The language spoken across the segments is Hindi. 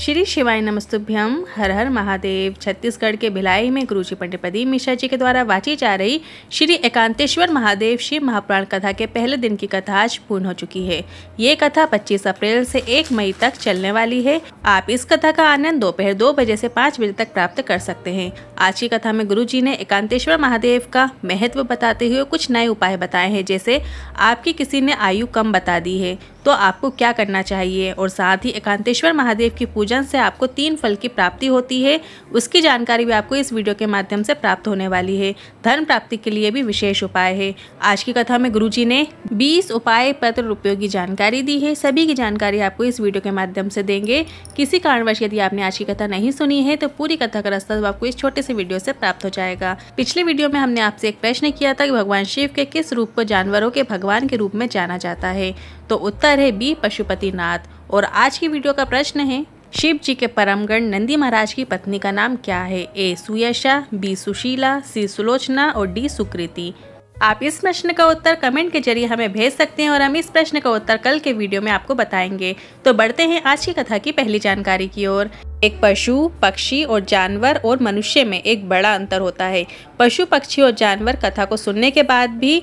श्री शिवाय नमस्तुभ्यम हर हर महादेव छत्तीसगढ़ के भिलाई में गुरुजी पंडित प्रदीप मिश्रा जी के द्वारा वाची जा रही श्री एकांतेश्वर महादेव शिव महाप्राण कथा के पहले दिन की कथा आज पूर्ण हो चुकी है ये कथा 25 अप्रैल से 1 मई तक चलने वाली है आप इस कथा का आनंद दोपहर दो, दो बजे से पाँच बजे तक प्राप्त कर सकते हैं आज की कथा में गुरु जी ने एकांतेश्वर महादेव का महत्व बताते हुए कुछ नए उपाय बताए हैं जैसे आपकी किसी ने आयु कम बता दी है तो आपको क्या करना चाहिए और साथ ही एकांतेश्वर महादेव की पूजन से आपको तीन फल की प्राप्ति होती है उसकी जानकारी भी आपको इस वीडियो के माध्यम से प्राप्त होने वाली है धन प्राप्ति के लिए भी विशेष उपाय है आज की कथा में गुरु ने बीस उपाय पत्र रुपयों की जानकारी दी है सभी की जानकारी आपको इस वीडियो के माध्यम से देंगे किसी कारणवश यदि आपने आज की कथा नहीं सुनी है तो पूरी कथा का रास्ता आपको इस छोटे से वीडियो से प्राप्त हो जाएगा पिछले वीडियो में हमने आपसे एक प्रश्न किया था कि भगवान शिव के किस रूप को जानवरों के भगवान के रूप में जाना जाता है तो उत्तर है बी पशुपतिनाथ और आज की वीडियो का प्रश्न है शिव जी के परमगण नंदी महाराज की पत्नी का नाम क्या है A Suyasha B Sushila C Sulochana और डी सुकृति आप इस प्रश्न का उत्तर कमेंट के जरिए हमें भेज सकते हैं और हम इस प्रश्न का उत्तर कल के वीडियो में आपको बताएंगे तो बढ़ते हैं आज की कथा की पहली जानकारी की ओर एक पशु पक्षी और जानवर और मनुष्य में एक बड़ा अंतर होता है पशु पक्षी और जानवर कथा को सुनने के बाद भी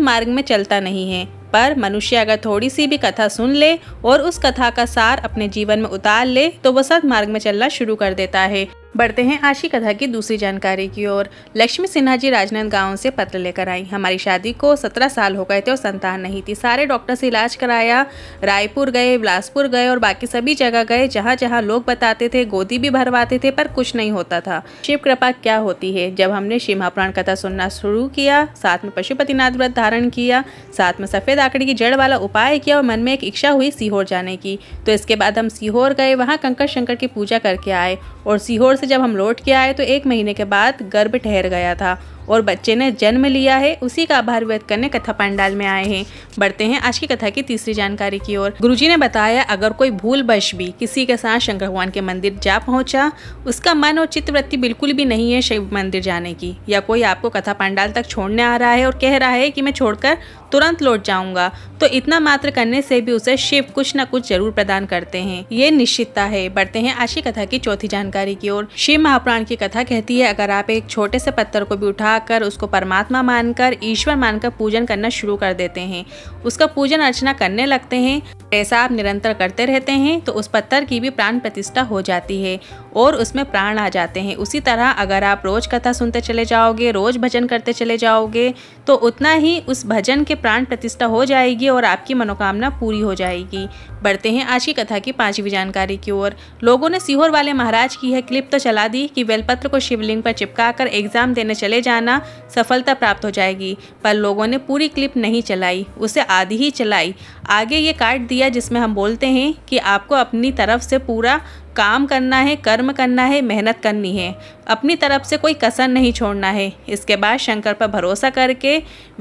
मार्ग में चलता नहीं है पर मनुष्य अगर थोड़ी सी भी कथा सुन ले और उस कथा का सार अपने जीवन में उतार ले तो वह सत मार्ग में चलना शुरू कर देता है बढ़ते हैं आशी कथा की दूसरी जानकारी की ओर लक्ष्मी सिन्हा जी राजनांद गांव से पत्र लेकर आई हमारी शादी को सत्रह साल हो गए थे और संतान नहीं थी सारे डॉक्टर से इलाज कराया रायपुर गए बिलासपुर गए और बाकी सभी जगह गए जहाँ जहाँ लोग बताते थे गोदी भी भरवाते थे पर कुछ नहीं होता था शिव कृपा क्या होती है जब हमने शिव महापुराण कथा सुनना शुरू किया साथ में पशुपतिनाथ व्रत धारण किया साथ में सफेद लाकड़ी की जड़ वाला उपाय किया और मन में एक इच्छा हुई सीहोर जाने की तो इसके बाद हम सीहोर गए वहाँ कंकर शंकर की पूजा करके आए और सीहोर से जब हम लौट के आए तो एक महीने के बाद गर्भ ठहर गया था और बच्चे ने जन्म लिया है उसी का आभार व्यक्त करने कथा पंडाल में आए हैं बढ़ते हैं आज की कथा की तीसरी जानकारी की ओर गुरुजी ने बताया अगर कोई भूल बश भी किसी के साथ शंकर भगवान के मंदिर जा पहुंचा उसका मन और चित्तवृत्ति बिल्कुल भी नहीं है शिव मंदिर जाने की या कोई आपको कथा पंडाल तक छोड़ने आ रहा है और कह रहा है कि मैं छोड़कर तुरंत लौट जाऊंगा तो इतना मात्र करने से भी उसे शिव कुछ न कुछ जरूर प्रदान करते हैं ये निश्चितता है बढ़ते हैं आज की कथा की चौथी जानकारी की ओर शिव महापुराण की कथा कहती है अगर आप एक छोटे से पत्थर को भी उठाकर उसको परमात्मा मानकर ईश्वर मानकर पूजन करना शुरू कर देते हैं उसका पूजन अर्चना करने लगते हैं ऐसा आप निरंतर करते रहते हैं तो उस पत्थर की भी प्राण प्रतिष्ठा हो जाती है और उसमें प्राण आ जाते हैं उसी तरह अगर आप रोज कथा सुनते चले जाओगे रोज भजन करते चले जाओगे तो उतना ही उस भजन के प्राण प्रतिष्ठा हो जाएगी और आपकी मनोकामना पूरी हो जाएगी बढ़ते हैं आज की कथा की पांचवी जानकारी की ओर लोगों ने सीहोर वाले महाराज की यह क्लिप तो चला दी कि बेलपत्र को शिवलिंग पर चिपकाकर एग्जाम देने चले जाना सफलता प्राप्त हो जाएगी पर लोगों ने पूरी क्लिप नहीं चलाई उसे आधी ही चलाई आगे ये कार्ड दिया जिसमें हम बोलते हैं कि आपको अपनी तरफ से पूरा काम करना है कर्म करना है मेहनत करनी है अपनी तरफ से कोई कसर नहीं छोड़ना है इसके बाद शंकर पर भरोसा करके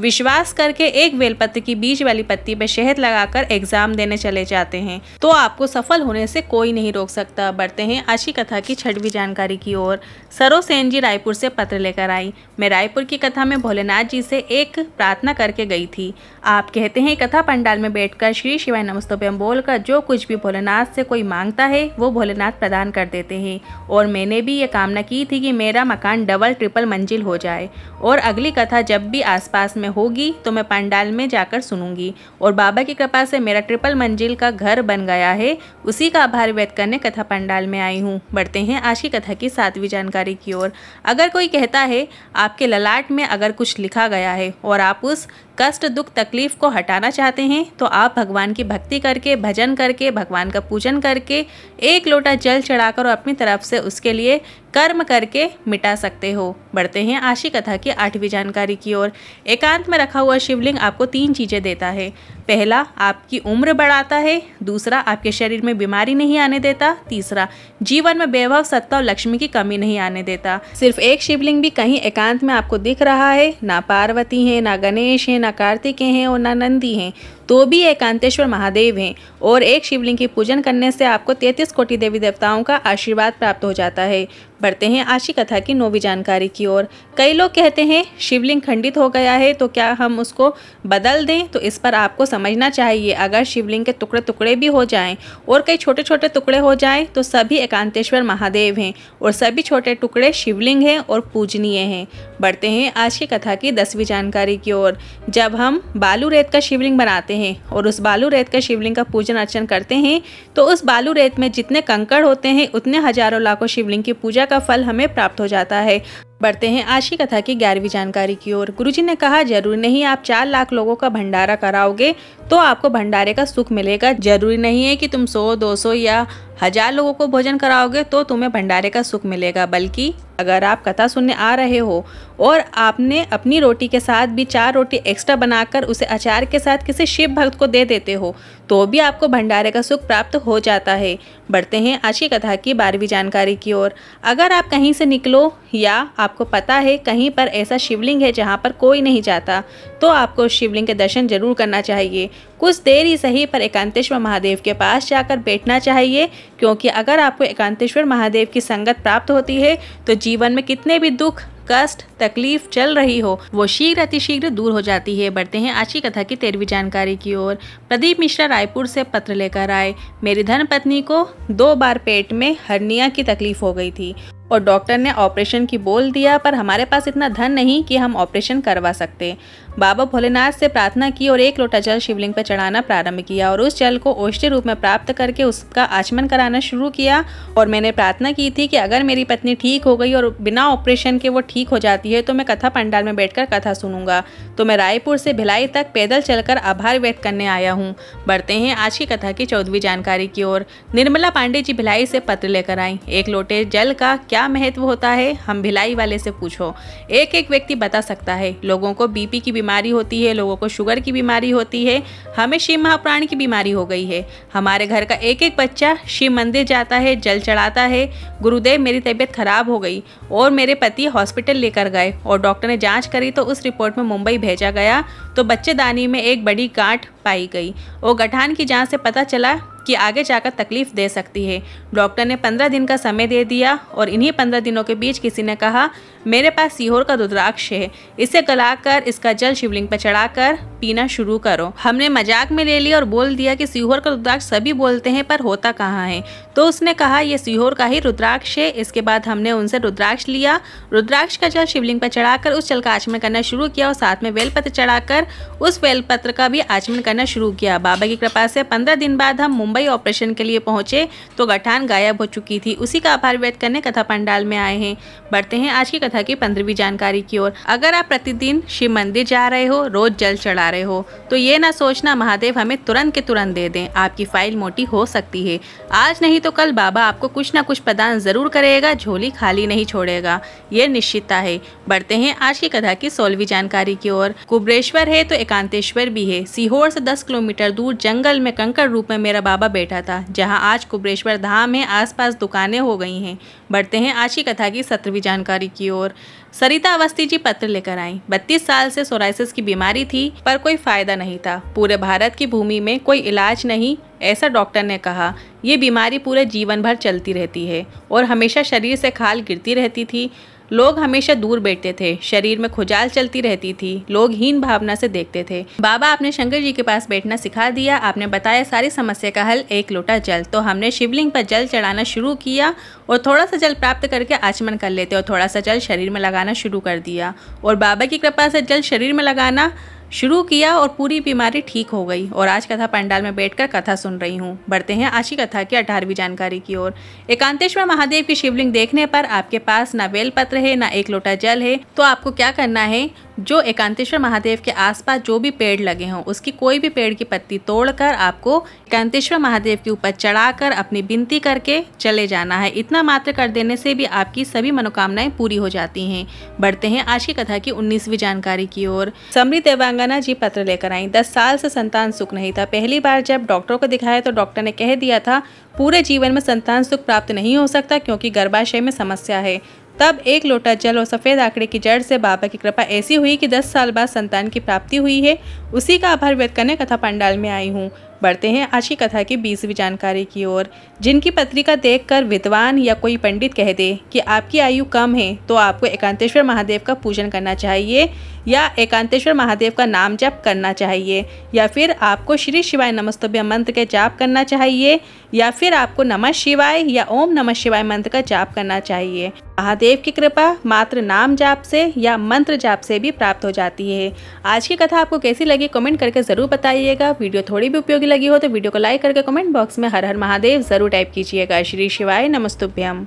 विश्वास करके एक बेलपत्र की बीज वाली पत्ती पर शहद लगाकर एग्ज़ाम देने चले जाते हैं तो आपको सफल होने से कोई नहीं रोक सकता बढ़ते हैं आशी कथा की छठवीं जानकारी की ओर सरोसेन जी रायपुर से पत्र लेकर आई मैं रायपुर की कथा में भोलेनाथ जी से एक प्रार्थना करके गई थी आप कहते हैं कथा पंडाल में बैठकर श्री शिवाय पर बोलकर जो कुछ भी भोलेनाथ से कोई मांगता है वो भोलेनाथ जन्नत प्रदान कर देते हैं और मैंने भी ये कामना की थी कि मेरा मकान डबल ट्रिपल मंजिल हो जाए और अगली कथा जब भी आसपास में होगी तो मैं पंडाल में जाकर सुनूंगी और बाबा की कृपा से मेरा ट्रिपल मंजिल का घर बन गया है उसी का आभार व्यक्त करने कथा पंडाल में आई हूँ बढ़ते हैं आज की कथा की सातवीं जानकारी की ओर अगर कोई कहता है आपके ललाट में अगर कुछ लिखा गया है और आप उस कष्ट दुख तकलीफ को हटाना चाहते हैं तो आप भगवान की भक्ति करके भजन करके भगवान का पूजन करके एक लोटा जल चढ़ाकर और अपनी तरफ से उसके लिए कर्म करके मिटा सकते हो बढ़ते हैं आशी कथा की आठवीं जानकारी की ओर एकांत में रखा हुआ शिवलिंग आपको तीन चीज़ें देता है पहला आपकी उम्र बढ़ाता है दूसरा आपके शरीर में बीमारी नहीं आने देता तीसरा जीवन में वैभव सत्ता और लक्ष्मी की कमी नहीं आने देता सिर्फ एक शिवलिंग भी कहीं एकांत में आपको दिख रहा है ना पार्वती हैं ना गणेश हैं ना कार्तिक हैं और ना नंदी हैं तो भी एकांतेश्वर महादेव हैं और एक शिवलिंग की पूजन करने से आपको तैतीस कोटि देवी देवताओं का आशीर्वाद प्राप्त हो जाता है बढ़ते हैं आशी कथा की नोवी जानकारी की ओर कई लोग कहते हैं शिवलिंग खंडित हो गया है तो क्या हम उसको बदल दें तो इस पर आपको समझना चाहिए अगर शिवलिंग के टुकड़े टुकड़े भी हो जाएं और कई छोटे छोटे टुकड़े हो जाएं तो सभी एकांतेश्वर महादेव हैं और सभी छोटे टुकड़े शिवलिंग हैं और पूजनीय हैं बढ़ते हैं आज की कथा की दसवीं जानकारी की ओर जब हम बालू रेत का शिवलिंग बनाते हैं और उस बालू रेत का शिवलिंग का पूजन अर्चन करते हैं तो उस बालू रेत में जितने कंकड़ होते हैं उतने हजारों लाखों शिवलिंग की पूजा का फल हमें प्राप्त हो जाता है बढ़ते हैं आशी कथा की ग्यारहवीं जानकारी की ओर गुरुजी ने कहा जरूरी नहीं आप चार लाख लोगों का भंडारा कराओगे तो आपको भंडारे का सुख मिलेगा जरूरी नहीं है कि तुम सौ दो सौ या हजार लोगों को भोजन कराओगे तो तुम्हें भंडारे का सुख मिलेगा बल्कि अगर आप कथा सुनने आ रहे हो और आपने अपनी रोटी के साथ भी चार रोटी एक्स्ट्रा बनाकर उसे अचार के साथ किसी शिव भक्त को दे देते हो तो भी आपको भंडारे का सुख प्राप्त हो जाता है बढ़ते हैं आज की कथा की बारहवीं जानकारी की ओर अगर आप कहीं से निकलो या आपको पता है कहीं पर ऐसा शिवलिंग है जहाँ पर कोई नहीं जाता तो आपको शिवलिंग के दर्शन जरूर करना चाहिए कुछ देर ही सही पर एकांतेश्वर महादेव के पास जाकर बैठना चाहिए क्योंकि अगर आपको एकांतेश्वर महादेव की संगत प्राप्त होती है तो जीवन में कितने भी दुख कष्ट तकलीफ चल रही हो वो शीघ्र अतिशीघ्र दूर हो जाती है बढ़ते हैं आज की कथा की तेरहवीं जानकारी की ओर प्रदीप मिश्रा रायपुर से पत्र लेकर आए मेरी धन पत्नी को दो बार पेट में हरनिया की तकलीफ हो गई थी और डॉक्टर ने ऑपरेशन की बोल दिया पर हमारे पास इतना धन नहीं कि हम ऑपरेशन करवा सकते बाबा भोलेनाथ से प्रार्थना की और एक लोटा जल शिवलिंग पर चढ़ाना प्रारंभ किया और उस जल को औष्ठ्य रूप में प्राप्त करके उसका आचमन कराना शुरू किया और मैंने प्रार्थना की थी कि अगर मेरी पत्नी ठीक हो गई और बिना ऑपरेशन के वो ठीक हो जाती है तो मैं कथा पंडाल में बैठकर कथा सुनूंगा तो मैं रायपुर से भिलाई तक पैदल चलकर आभार व्यक्त करने आया हूँ बढ़ते हैं आज की कथा की चौदहवीं जानकारी की ओर निर्मला पांडे जी भिलाई से पत्र लेकर आई एक लोटे जल का क्या क्या महत्व होता है हम भिलाई वाले से पूछो एक एक व्यक्ति बता सकता है लोगों को बीपी की बीमारी होती है लोगों को शुगर की बीमारी होती है हमें शिव महाप्राण की बीमारी हो गई है हमारे घर का एक एक बच्चा शिव मंदिर जाता है जल चढ़ाता है गुरुदेव मेरी तबीयत खराब हो गई और मेरे पति हॉस्पिटल लेकर गए और डॉक्टर ने जाँच करी तो उस रिपोर्ट में मुंबई भेजा गया तो बच्चेदानी में एक बड़ी गांठ पाई गई और गठान की जाँच से पता चला कि आगे जाकर तकलीफ दे सकती है डॉक्टर ने पंद्रह दिन का समय दे दिया और इन्हीं पंद्रह दिनों के बीच किसी ने कहा मेरे पास सीहोर का रुद्राक्ष है इसे गलाकर इसका जल शिवलिंग पर चढ़ाकर पीना शुरू करो हमने मजाक में ले लिया और बोल दिया कि सीहोर का रुद्राक्ष सभी बोलते हैं पर होता कहाँ है तो उसने कहा यह सीहोर का ही रुद्राक्ष है इसके बाद हमने उनसे रुद्राक्ष लिया रुद्राक्ष का जल शिवलिंग पर चढ़ाकर उस जल का आचमन करना शुरू किया और साथ में बेलपत्र चढ़ाकर उस बेलपत्र का भी आचमन करना शुरू किया बाबा की कृपा से पंद्रह दिन बाद हम मुंबई मुंबई ऑपरेशन के लिए पहुंचे तो गठान गायब हो चुकी थी उसी का आभार व्यक्त करने कथा पंडाल में आए हैं बढ़ते हैं आज की कथा की पंद्रहवीं जानकारी की ओर अगर आप प्रतिदिन शिव मंदिर जा रहे हो रोज जल चढ़ा रहे हो तो ये ना सोचना महादेव हमें तुरंत के तुरंत दे दें आपकी फाइल मोटी हो सकती है आज नहीं तो कल बाबा आपको कुछ ना कुछ प्रदान जरूर करेगा झोली खाली नहीं छोड़ेगा ये निश्चितता है बढ़ते हैं आज की कथा की सोलहवीं जानकारी की ओर कुबरेश्वर है तो एकांतेश्वर भी है सीहोर से दस किलोमीटर दूर जंगल में कंकड़ रूप में मेरा बाबा बाबा बैठा था जहां आज कुबरेश्वर धाम में आसपास दुकानें हो गई हैं बढ़ते हैं आज की कथा की सत्रहवीं जानकारी की ओर सरिता अवस्थी जी पत्र लेकर आई बत्तीस साल से सोराइसिस की बीमारी थी पर कोई फायदा नहीं था पूरे भारत की भूमि में कोई इलाज नहीं ऐसा डॉक्टर ने कहा ये बीमारी पूरे जीवन भर चलती रहती है और हमेशा शरीर से खाल गिरती रहती थी लोग हमेशा दूर बैठते थे शरीर में खुजाल चलती रहती थी लोग हीन भावना से देखते थे बाबा आपने शंकर जी के पास बैठना सिखा दिया आपने बताया सारी समस्या का हल एक लोटा जल तो हमने शिवलिंग पर जल चढ़ाना शुरू किया और थोड़ा सा जल प्राप्त करके आचमन कर लेते और थोड़ा सा जल शरीर में लगाना शुरू कर दिया और बाबा की कृपा से जल शरीर में लगाना शुरू किया और पूरी बीमारी ठीक हो गई और आज कथा पंडाल में बैठकर कथा सुन रही हूँ बढ़ते हैं आज की कथा की अठारहवीं जानकारी की ओर एकांतेश्वर महादेव की शिवलिंग देखने पर आपके पास ना बेल पत्र है ना एक लोटा जल है तो आपको क्या करना है जो एकांतेश्वर महादेव के आसपास जो भी पेड़ लगे हों उसकी कोई भी पेड़ की पत्ती तोड़कर आपको एकांतेश्वर महादेव के ऊपर चढ़ाकर अपनी बिनती करके चले जाना है इतना मात्र कर देने से भी आपकी सभी मनोकामनाएं पूरी हो जाती हैं बढ़ते हैं आज की कथा की उन्नीसवीं जानकारी की ओर समृद्ध देवांगना जी पत्र लेकर आई दस साल से संतान सुख नहीं था पहली बार जब डॉक्टर को दिखाया तो डॉक्टर ने कह दिया था पूरे जीवन में संतान सुख प्राप्त नहीं हो सकता क्योंकि गर्भाशय में समस्या है तब एक लोटा जल और सफ़ेद आंकड़े की जड़ से बाबा की कृपा ऐसी हुई कि दस साल बाद संतान की प्राप्ति हुई है उसी का आभार व्यक्त करने कथा पंडाल में आई हूँ बढ़ते हैं आज की कथा की बीसवीं जानकारी की ओर जिनकी पत्रिका देखकर विद्वान या कोई पंडित कह दे कि आपकी आयु कम है तो आपको एकांतेश्वर महादेव का पूजन करना चाहिए या एकांतेश्वर महादेव का नाम जप करना चाहिए या फिर आपको श्री शिवाय नमस्तभ्य मंत्र के जाप करना चाहिए या फिर आपको नमः शिवाय या ओम नमः शिवाय मंत्र का जाप करना चाहिए महादेव की कृपा मात्र नाम जाप से या मंत्र जाप से भी प्राप्त हो जाती है आज की कथा आपको कैसी लगी कमेंट करके ज़रूर बताइएगा वीडियो थोड़ी भी उपयोगी लगी हो तो वीडियो को लाइक करके कमेंट बॉक्स में हर हर महादेव जरूर टाइप कीजिएगा श्री शिवाय नमस्तुभ्यम